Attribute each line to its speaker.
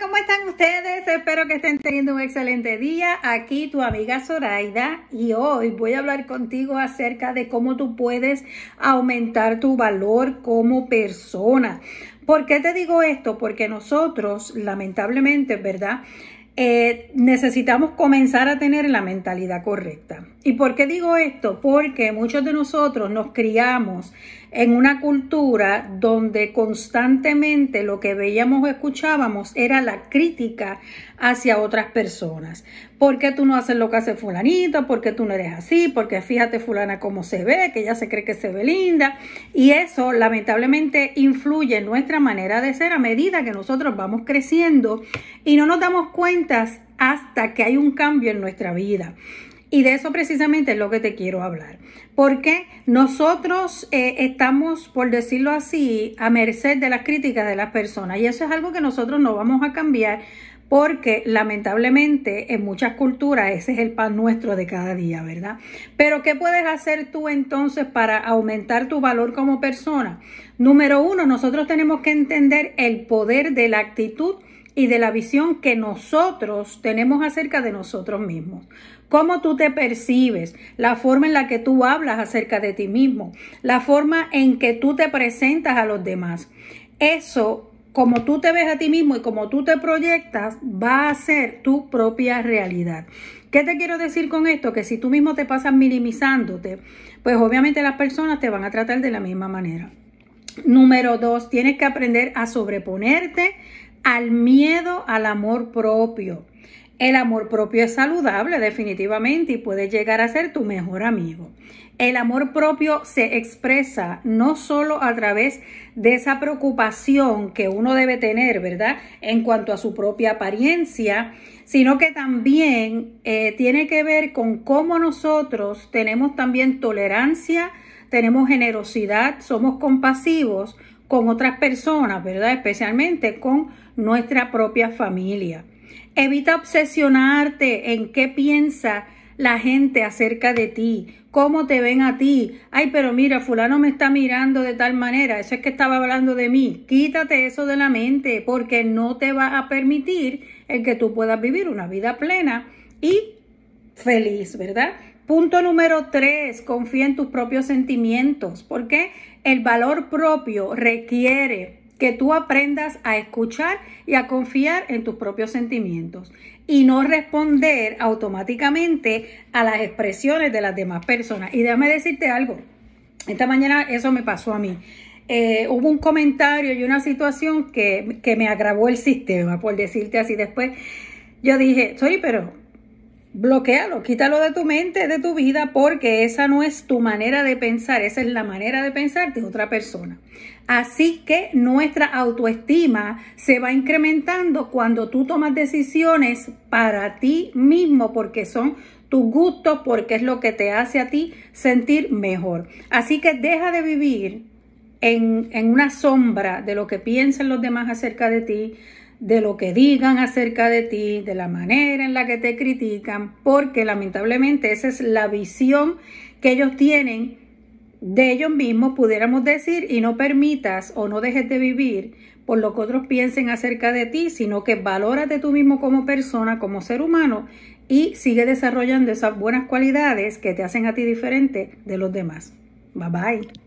Speaker 1: ¿Cómo están ustedes? Espero que estén teniendo un excelente día. Aquí tu amiga Zoraida y hoy voy a hablar contigo acerca de cómo tú puedes aumentar tu valor como persona. ¿Por qué te digo esto? Porque nosotros, lamentablemente, ¿verdad? Eh, necesitamos comenzar a tener la mentalidad correcta. ¿Y por qué digo esto? Porque muchos de nosotros nos criamos en una cultura donde constantemente lo que veíamos o escuchábamos era la crítica hacia otras personas. ¿Por qué tú no haces lo que hace fulanito? ¿Por qué tú no eres así? Porque fíjate fulana cómo se ve, que ella se cree que se ve linda. Y eso lamentablemente influye en nuestra manera de ser a medida que nosotros vamos creciendo y no nos damos cuenta hasta que hay un cambio en nuestra vida. Y de eso precisamente es lo que te quiero hablar. Porque nosotros eh, estamos, por decirlo así, a merced de las críticas de las personas. Y eso es algo que nosotros no vamos a cambiar porque lamentablemente en muchas culturas ese es el pan nuestro de cada día, ¿verdad? Pero ¿qué puedes hacer tú entonces para aumentar tu valor como persona? Número uno, nosotros tenemos que entender el poder de la actitud y de la visión que nosotros tenemos acerca de nosotros mismos cómo tú te percibes, la forma en la que tú hablas acerca de ti mismo, la forma en que tú te presentas a los demás. Eso como tú te ves a ti mismo y como tú te proyectas, va a ser tu propia realidad. ¿Qué te quiero decir con esto? Que si tú mismo te pasas minimizándote, pues obviamente las personas te van a tratar de la misma manera. Número dos, tienes que aprender a sobreponerte al miedo al amor propio. El amor propio es saludable definitivamente y puede llegar a ser tu mejor amigo. El amor propio se expresa no solo a través de esa preocupación que uno debe tener, ¿verdad? En cuanto a su propia apariencia, sino que también eh, tiene que ver con cómo nosotros tenemos también tolerancia, tenemos generosidad, somos compasivos con otras personas, ¿verdad? Especialmente con nuestra propia familia. Evita obsesionarte en qué piensa la gente acerca de ti, cómo te ven a ti. Ay, pero mira, fulano me está mirando de tal manera, eso es que estaba hablando de mí. Quítate eso de la mente porque no te va a permitir el que tú puedas vivir una vida plena y feliz, ¿verdad? Punto número tres, confía en tus propios sentimientos, porque el valor propio requiere que tú aprendas a escuchar y a confiar en tus propios sentimientos y no responder automáticamente a las expresiones de las demás personas. Y déjame decirte algo, esta mañana eso me pasó a mí. Eh, hubo un comentario y una situación que, que me agravó el sistema, por decirte así. Después yo dije, sorry, pero bloquealo, quítalo de tu mente, de tu vida, porque esa no es tu manera de pensar, esa es la manera de pensar de otra persona. Así que nuestra autoestima se va incrementando cuando tú tomas decisiones para ti mismo, porque son tus gustos, porque es lo que te hace a ti sentir mejor. Así que deja de vivir en, en una sombra de lo que piensan los demás acerca de ti, de lo que digan acerca de ti, de la manera en la que te critican, porque lamentablemente esa es la visión que ellos tienen de ellos mismos, pudiéramos decir, y no permitas o no dejes de vivir por lo que otros piensen acerca de ti, sino que valórate tú mismo como persona, como ser humano, y sigue desarrollando esas buenas cualidades que te hacen a ti diferente de los demás. Bye bye.